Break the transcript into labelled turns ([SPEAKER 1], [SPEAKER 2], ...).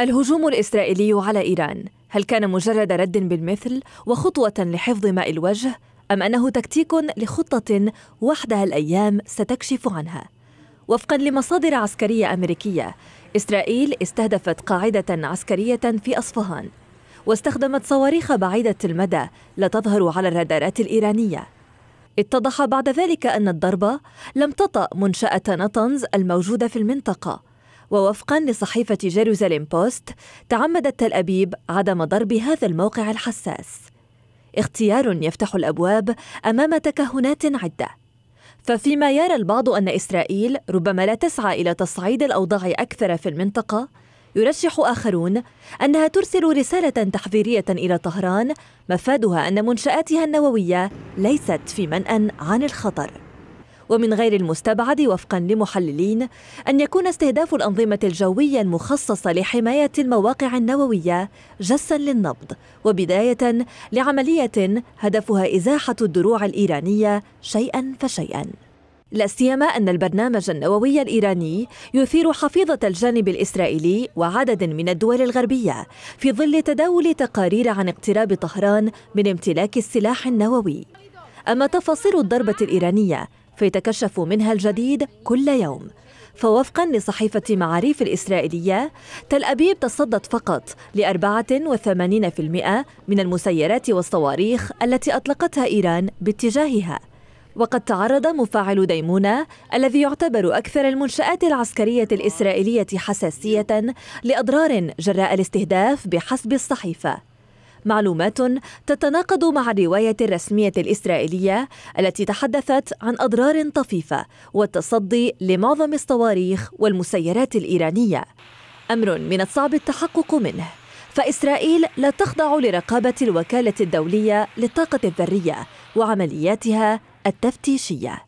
[SPEAKER 1] الهجوم الإسرائيلي على إيران هل كان مجرد رد بالمثل وخطوة لحفظ ماء الوجه أم أنه تكتيك لخطة وحدها الأيام ستكشف عنها؟ وفقا لمصادر عسكرية أمريكية إسرائيل استهدفت قاعدة عسكرية في أصفهان واستخدمت صواريخ بعيدة المدى لا تظهر على الرادارات الإيرانية اتضح بعد ذلك أن الضربة لم تطأ منشأة نطنز الموجودة في المنطقة ووفقا لصحيفة جيروزاليم بوست تعمدت تل أبيب عدم ضرب هذا الموقع الحساس اختيار يفتح الأبواب أمام تكهنات عدة ففيما يرى البعض أن إسرائيل ربما لا تسعى إلى تصعيد الأوضاع أكثر في المنطقة يرشح آخرون أنها ترسل رسالة تحذيرية إلى طهران مفادها أن منشآتها النووية ليست في منأى عن الخطر ومن غير المستبعد وفقا لمحللين أن يكون استهداف الأنظمة الجوية المخصصة لحماية المواقع النووية جسا للنبض وبداية لعملية هدفها إزاحة الدروع الإيرانية شيئا فشيئا لا سيما أن البرنامج النووي الإيراني يثير حفيظة الجانب الإسرائيلي وعدد من الدول الغربية في ظل تداول تقارير عن اقتراب طهران من امتلاك السلاح النووي أما تفاصيل الضربة الإيرانية فيتكشف منها الجديد كل يوم فوفقا لصحيفة معاريف الإسرائيلية تل أبيب تصدت فقط ل 84% من المسيرات والصواريخ التي أطلقتها إيران باتجاهها وقد تعرض مفاعل ديمونة الذي يعتبر أكثر المنشآت العسكرية الإسرائيلية حساسية لأضرار جراء الاستهداف بحسب الصحيفة معلومات تتناقض مع الرواية الرسمية الإسرائيلية التي تحدثت عن أضرار طفيفة والتصدي لمعظم الصواريخ والمسيرات الإيرانية أمر من الصعب التحقق منه فإسرائيل لا تخضع لرقابة الوكالة الدولية للطاقة الذرية وعملياتها التفتيشيه